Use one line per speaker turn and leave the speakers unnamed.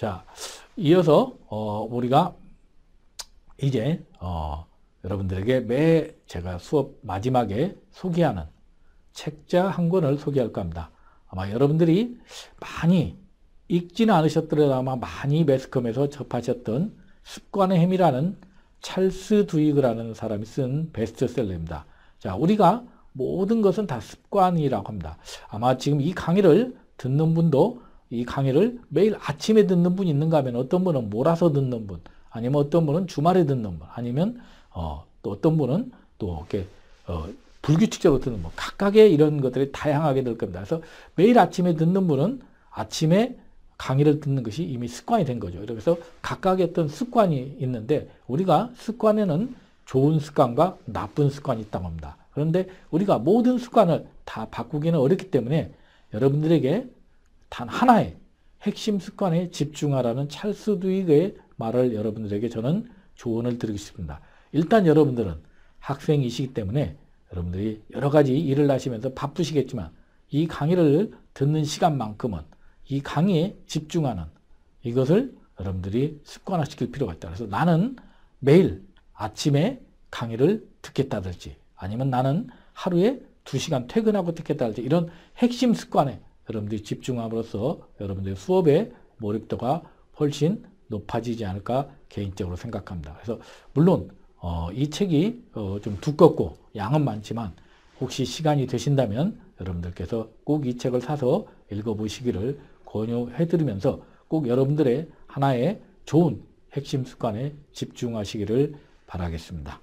자, 이어서 어, 우리가 이제 어, 여러분들에게 매 제가 수업 마지막에 소개하는 책자 한 권을 소개할까 합니다. 아마 여러분들이 많이 읽지는 않으셨더라도 아마 많이 매스컴에서 접하셨던 습관의 힘이라는 찰스 두이그라는 사람이 쓴 베스트셀러입니다. 자, 우리가 모든 것은 다 습관이라고 합니다. 아마 지금 이 강의를 듣는 분도 이 강의를 매일 아침에 듣는 분이 있는가 하면 어떤 분은 몰아서 듣는 분, 아니면 어떤 분은 주말에 듣는 분, 아니면 어, 또 어떤 분은 또 이렇게 어, 불규칙적으로 듣는 분, 각각의 이런 것들이 다양하게 될 겁니다. 그래서 매일 아침에 듣는 분은 아침에 강의를 듣는 것이 이미 습관이 된 거죠. 그래서 각각의 어떤 습관이 있는데 우리가 습관에는 좋은 습관과 나쁜 습관이 있다고 합니다. 그런데 우리가 모든 습관을 다 바꾸기는 어렵기 때문에 여러분들에게 단 하나의 핵심 습관에 집중하라는 찰스 두익의 말을 여러분들에게 저는 조언을 드리고 싶습니다. 일단 여러분들은 학생이시기 때문에 여러분들이 여러 가지 일을 하시면서 바쁘시겠지만 이 강의를 듣는 시간만큼은 이 강의에 집중하는 이것을 여러분들이 습관화시킬 필요가 있다. 그래서 나는 매일 아침에 강의를 듣겠다든지 아니면 나는 하루에 2시간 퇴근하고 듣겠다든지 이런 핵심 습관에 여러분들이 집중함으로써 여러분들의 수업의 몰입도가 훨씬 높아지지 않을까 개인적으로 생각합니다. 그래서 물론 어, 이 책이 어, 좀 두껍고 양은 많지만 혹시 시간이 되신다면 여러분들께서 꼭 이 책을 사서 읽어보시기를 권유해드리면서 꼭 여러분들의 하나의 좋은 핵심 습관에 집중하시기를 바라겠습니다.